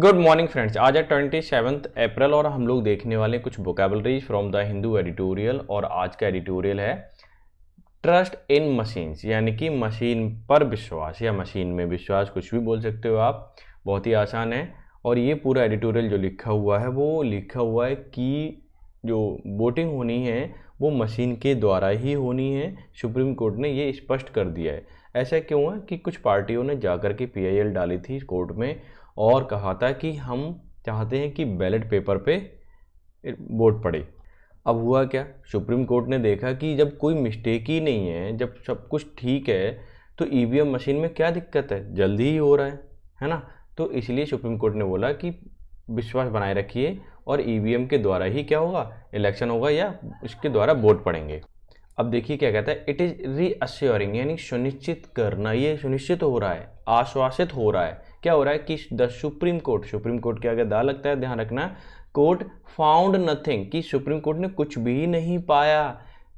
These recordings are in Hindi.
गुड मॉर्निंग फ्रेंड्स आज है ट्वेंटी सेवन्थ अप्रैल और हम लोग देखने वाले कुछ vocabularies from the Hindu editorial और आज का एडिटोरियल है ट्रस्ट इन मशीन्स यानी कि मशीन पर विश्वास या मशीन में विश्वास कुछ भी बोल सकते हो आप बहुत ही आसान है और ये पूरा एडिटोरियल जो लिखा हुआ है वो लिखा हुआ है कि जो वोटिंग होनी है वो मशीन के द्वारा ही होनी है सुप्रीम कोर्ट ने ये स्पष्ट कर दिया है ऐसा क्यों है कि कुछ पार्टियों ने जाकर के पीआईएल डाली थी कोर्ट में और कहा था कि हम चाहते हैं कि बैलेट पेपर पे वोट पड़े अब हुआ क्या सुप्रीम कोर्ट ने देखा कि जब कोई मिस्टेक ही नहीं है जब सब कुछ ठीक है तो ई मशीन में क्या दिक्कत है जल्दी ही हो रहा है है ना तो इसलिए सुप्रीम कोर्ट ने बोला कि विश्वास बनाए रखिए और ई के द्वारा ही क्या होगा इलेक्शन होगा या इसके द्वारा वोट पड़ेंगे अब देखिए क्या कहता है इट इज़ रीअश्योरिंग यानी सुनिश्चित करना ये सुनिश्चित हो रहा है आश्वासित हो रहा है क्या हो रहा है कि the Supreme Court Supreme Court के आगे दा लगता है ध्यान रखना कोर्ट फाउंड नथिंग कि सुप्रीम कोर्ट ने कुछ भी नहीं पाया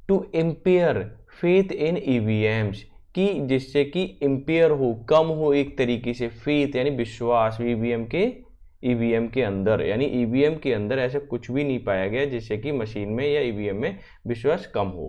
to impair faith in EVMs कि जिससे कि एम्पेयर हो कम हो एक तरीके से फेथ यानी विश्वास ईवीएम e के ईवीएम e के अंदर यानी ईवीएम e के अंदर ऐसा कुछ भी नहीं पाया गया जिससे कि मशीन में या ईवीएम में विश्वास कम हो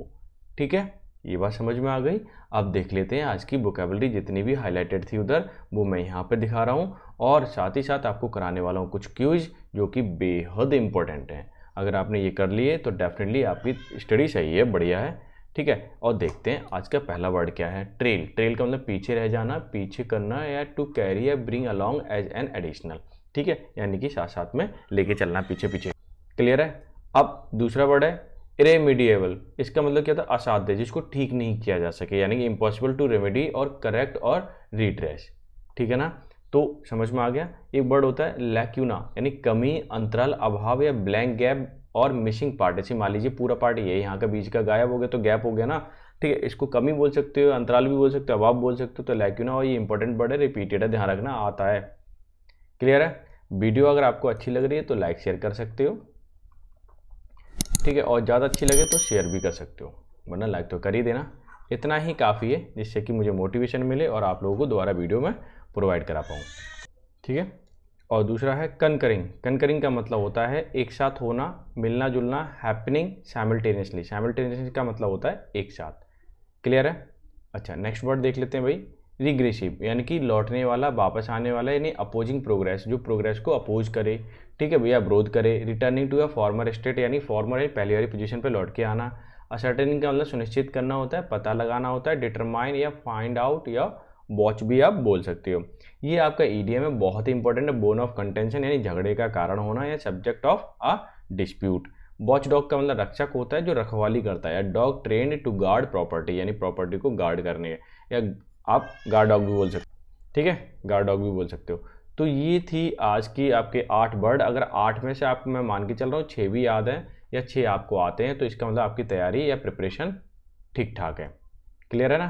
ठीक है ये बात समझ में आ गई अब देख लेते हैं आज की वोकेबलरी जितनी भी हाईलाइटेड थी उधर वो मैं यहाँ पे दिखा रहा हूँ और साथ ही साथ आपको कराने वाला हूँ कुछ क्यूज जो कि बेहद इंपॉर्टेंट हैं अगर आपने ये कर लिए तो डेफिनेटली आपकी स्टडी सही है बढ़िया है ठीक है और देखते हैं आज का पहला वर्ड क्या है ट्रेल ट्रेल का मतलब पीछे रह जाना पीछे करना या टू कैरी या bring along as an additional ठीक है यानी कि साथ साथ में लेके चलना पीछे पीछे क्लियर है अब दूसरा वर्ड है इरेमीडिएबल इसका मतलब क्या था असाध्य जिसको ठीक नहीं किया जा सके यानी कि इम्पॉसिबल टू रेमेडी और करेक्ट और रिट्रेस ठीक है ना तो समझ में आ गया एक वर्ड होता है लैक्यूना यानी कमी अंतराल अभाव या ब्लैंक गैप और मिसिंग पार्ट ऐसे मान लीजिए पूरा पार्ट ये यहाँ का बीज का गायब हो गया तो गैप हो गया ना ठीक है इसको कमी बोल सकते हो अंतराल भी बोल सकते हो अभाव बोल सकते हो तो लैक्यूना और ये इंपॉर्टेंट वर्ड है रिपीटेड है ध्यान रखना आता है क्लियर है वीडियो अगर आपको अच्छी लग रही है तो लाइक शेयर कर सकते हो ठीक है और ज़्यादा अच्छी लगे तो शेयर भी कर सकते हो वरना लाइक तो कर ही देना इतना ही काफ़ी है जिससे कि मुझे मोटिवेशन मिले और आप लोगों को दोबारा वीडियो में प्रोवाइड करा पाऊँ ठीक है और दूसरा है कनकरिंग कनकरिंग का मतलब होता है एक साथ होना मिलना जुलना हैपनिंग साइमल्टेनियसली सैमल्टेनियसली का मतलब होता है एक साथ क्लियर है अच्छा नेक्स्ट वर्ड देख लेते हैं भाई रिग्रेसिव यानी कि लौटने वाला वापस आने वाला यानी अपोजिंग प्रोग्रेस जो प्रोग्रेस को अपोज करे ठीक है भैया ग्रोथ करे returning to a former state यानी फॉर्मर या पहली वाली पोजीशन पे लौट के आना असर्टेनिंग का मतलब सुनिश्चित करना होता है पता लगाना होता है डिटरमाइन या फाइंड आउट या वॉच भी आप बोल सकते हो ये आपका ईडीएम e में बहुत ही इंपॉर्टेंट है बोन ऑफ कंटेंशन यानी झगड़े का कारण होना या subject of a dispute watch dog का मतलब रक्षक होता है जो रखवाली करता है या dog trained to guard property यानी प्रॉपर्टी को गार्ड करने या आप गार्ड डॉग भी बोल सकते हो ठीक है गार्ड डॉग भी बोल सकते हो तो ये थी आज की आपके आठ वर्ड अगर आठ में से आप मैं मान के चल रहा हूँ छः भी याद हैं या छः आपको आते हैं तो इसका मतलब आपकी तैयारी या प्रिपरेशन ठीक ठाक है क्लियर है ना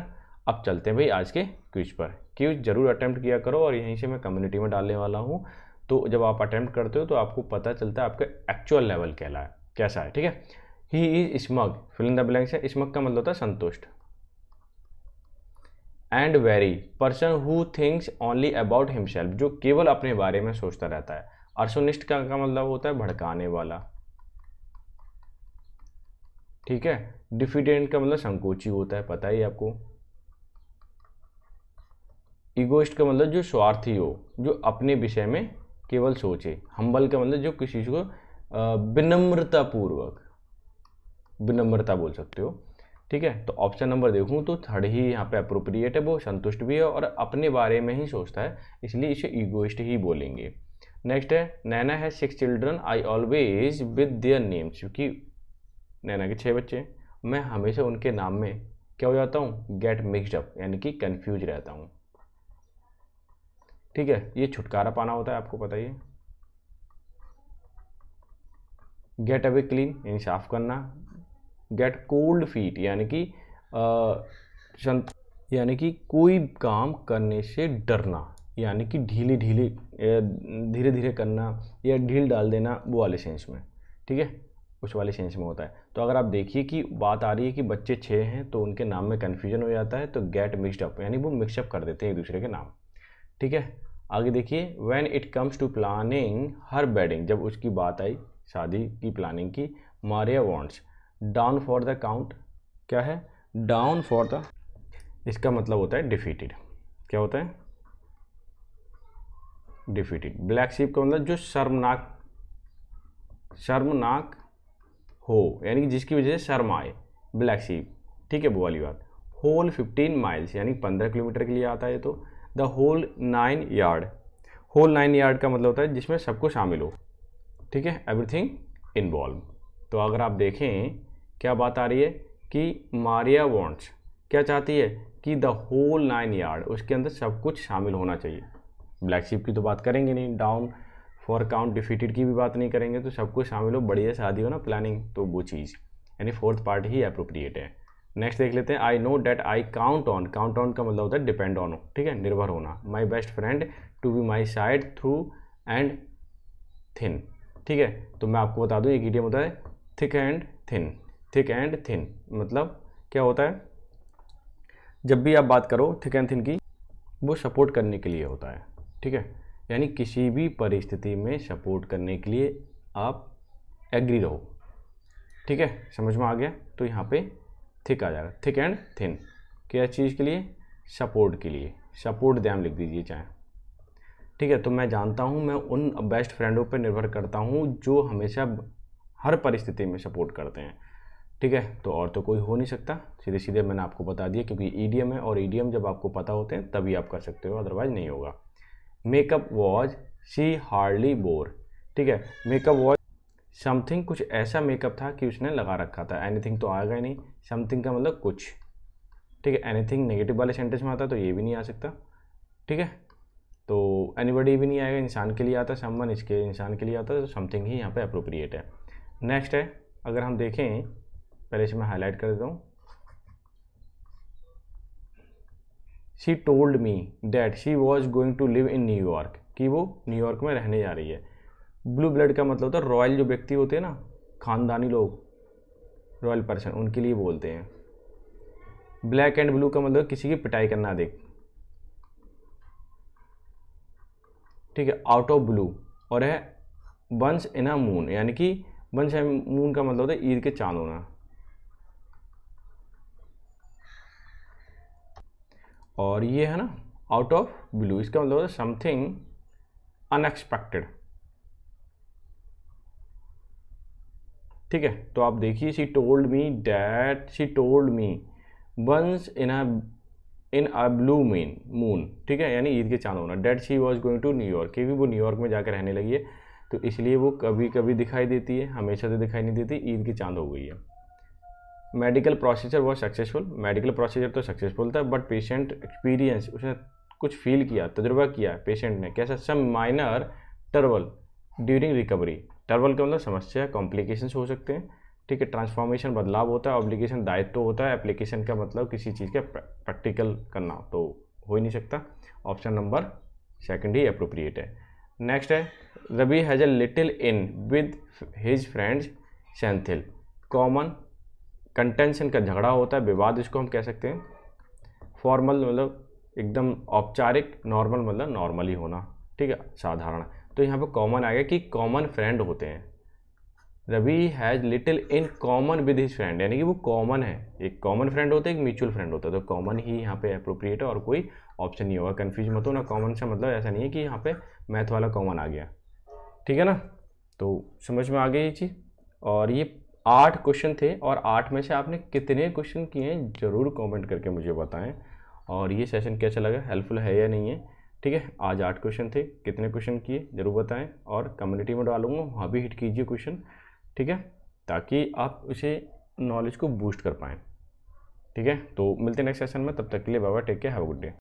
अब चलते हैं भाई आज के क्विज पर क्विज जरूर अटैम्प्ट किया करो और यहीं से मैं कम्युनिटी में डालने वाला हूँ तो जब आप अटैम्प्ट करते हो तो आपको पता चलता है आपका एक्चुअल लेवल कहला है कैसा है ठीक है he is smug fill in the blanks है स्मग का मतलब होता है संतुष्ट and very person who thinks only about himself जो केवल अपने बारे में सोचता रहता है अर्सोनिस्ट का, का मतलब होता है भड़काने वाला ठीक है डिफिडेंट का मतलब संकोची होता है पता ही आपको ईगोइस्ट का मतलब जो स्वार्थी हो जो अपने विषय में केवल सोचे हम्बल का मतलब जो किसी को विनम्रतापूर्वक विनम्रता बोल सकते हो ठीक है तो ऑप्शन नंबर देखूँ तो थर्ड ही यहाँ पे अप्रोप्रिएट है वो संतुष्ट भी है और अपने बारे में ही सोचता है इसलिए इसे ईगोइस्ट ही बोलेंगे नेक्स्ट है नैना है six children I always with their names क्योंकि नैना के छः बच्चे मैं हमेशा उनके नाम में क्या हो जाता हूँ गेट मिक्सड अप यानी कि कन्फ्यूज रहता हूँ ठीक है ये छुटकारा पाना होता है आपको पता ही है गेट अवे क्लीन यानी साफ़ करना गेट कोल्ड फीट यानी कि यानी कि कोई काम करने से डरना यानी कि ढीली ढीली धीरे धीरे करना या ढील डाल देना वो वाले सेंस में ठीक है उस वाले सेंस में होता है तो अगर आप देखिए कि बात आ रही है कि बच्चे छः हैं तो उनके नाम में कन्फ्यूजन हो जाता है तो गेट मिक्सडअप यानी वो मिक्सअप कर देते हैं एक दूसरे के नाम ठीक है आगे देखिए when it comes to planning her wedding जब उसकी बात आई शादी की प्लानिंग की Maria wants down for the count क्या है डाउन फॉर द इसका मतलब होता है डिफीटेड क्या होता है डिफीटेड ब्लैक शिप का मतलब जो शर्मनाक शर्मनाक हो यानी कि जिसकी वजह से शर्म आए ब्लैक शिप ठीक है वो वाली बात होल फिफ्टीन माइल्स यानी पंद्रह किलोमीटर के लिए आता है तो the whole nine yard whole nine yard का मतलब होता है जिसमें सबको शामिल हो ठीक है एवरीथिंग इन्वॉल्व तो अगर आप देखें क्या बात आ रही है कि मारिया वॉन्ट्स क्या चाहती है कि द होल नाइन यार्ड उसके अंदर सब कुछ शामिल होना चाहिए ब्लैक शिप की तो बात करेंगे नहीं डाउन फॉर काउंट डिफीटेड की भी बात नहीं करेंगे तो सब कुछ शामिल हो बढ़िया शादी हो ना प्लानिंग तो वो चीज़ यानी फोर्थ पार्ट ही अप्रोप्रिएट है नेक्स्ट देख लेते हैं I know that I count on count on का मतलब होता है डिपेंड ऑन ठीक है निर्भर होना my best friend to be my side through and thin ठीक है तो मैं आपको बता दूँ एक ईडियम होता है thick and thin thick and thin मतलब क्या होता है जब भी आप बात करो थिक एंड थिन की वो सपोर्ट करने के लिए होता है ठीक है यानी किसी भी परिस्थिति में सपोर्ट करने के लिए आप एग्री रहो ठीक है समझ में आ गया तो यहाँ पे थिक आ जाएगा थिक एंड थिन क्या चीज़ के लिए सपोर्ट के लिए सपोर्ट दैम लिख दीजिए चाहे ठीक है तो मैं जानता हूँ मैं उन बेस्ट फ्रेंडों पर निर्भर करता हूँ जो हमेशा हर परिस्थिति में सपोर्ट करते हैं ठीक है तो और तो कोई हो नहीं सकता सीधे सीधे मैंने आपको बता दिया क्योंकि ई e है और ई e जब आपको पता होते हैं तभी आप कर सकते हो अदरवाइज नहीं होगा makeup was she hardly bore ठीक है मेकअप वॉज समथिंग कुछ ऐसा मेकअप था कि उसने लगा रखा था एनीथिंग तो आएगा ही नहीं समथिंग का मतलब कुछ ठीक है एनीथिंग नेगेटिव वाले सेंटेंस में आता तो ये भी नहीं आ सकता ठीक है तो एनीबडी भी नहीं आएगा इंसान के लिए आता समवन इसके इंसान के लिए आता तो समथिंग ही यहाँ पे अप्रोप्रिएट है नेक्स्ट है अगर हम देखें पहले इसे मैं हाईलाइट कर देता हूँ she told me that she was going to live in New York कि वो न्यूयॉर्क में रहने जा रही है ब्लू ब्लड का मतलब होता है रॉयल जो व्यक्ति होते हैं ना खानदानी लोग रॉयल पर्सन उनके लिए बोलते हैं ब्लैक एंड ब्लू का मतलब किसी की पिटाई करना देख ठीक है आउट ऑफ ब्लू और है बंस इन अ मून यानी कि बंस एम मून का मतलब होता है ईद के चांद होना और ये है ना आउट ऑफ ब्लू इसका मतलब है समथिंग अनएक्सपेक्टेड ठीक है तो आप देखिए she told me that she told me once in a in a blue mean moon ठीक है यानी ईद के चांद होना that she was going to New York क्योंकि वो न्यूयॉर्क में जाकर रहने लगी है तो इसलिए वो कभी कभी दिखाई देती है हमेशा तो दिखाई नहीं देती ईद की चांद हो गई है मेडिकल प्रोसीजर बहुत सक्सेसफुल मेडिकल प्रोसीजर तो सक्सेसफुल था बट पेशेंट एक्सपीरियंस उसने कुछ फील किया तजुर्बा किया पेशेंट ने कैसा some minor turmoil during recovery turmoil के मतलब समस्या कॉम्प्लिकेशन हो सकते हैं ठीक है ट्रांसफॉर्मेशन बदलाव होता है ऑब्लिगेशन दायित्व तो होता है एप्लीकेशन का मतलब किसी चीज़ का प्रैक्टिकल करना तो हो ही नहीं सकता ऑप्शन नंबर सेकंड ही अप्रोप्रिएट है नेक्स्ट है Rabi has a little in with his friends सेंथिल कॉमन कंटेंशन का झगड़ा होता है विवाद इसको हम कह सकते हैं फॉर्मल मतलब एकदम औपचारिक नॉर्मल मतलब नॉर्मली होना ठीक है साधारण तो यहाँ पर कॉमन आ गया कि कॉमन फ्रेंड होते हैं Ravi has little in common with his friend यानी कि वो कॉमन है एक कॉमन फ्रेंड होता है एक म्यूचुअल फ्रेंड होता है तो कॉमन ही यहाँ पे अप्रोप्रिएट है और कोई ऑप्शन नहीं होगा कन्फ्यूज मत हो ना कॉमन से मतलब ऐसा नहीं है कि यहाँ पे मैथ वाला कॉमन आ गया ठीक है ना तो समझ में आ गई ये चीज़ और ये आठ क्वेश्चन थे और आठ में से आपने कितने क्वेश्चन किए हैं ज़रूर कमेंट करके मुझे बताएं और ये सेशन कैसा लगा हेल्पफुल है या नहीं है ठीक है आज आठ क्वेश्चन थे कितने क्वेश्चन किए ज़रूर बताएं और कम्युनिटी में डालूंगा वहाँ भी हिट कीजिए क्वेश्चन ठीक है ताकि आप उसे नॉलेज को बूस्ट कर पाएँ ठीक है तो मिलते हैं नेक्स्ट सेशन में तब तक के लिए बाबा take care have good day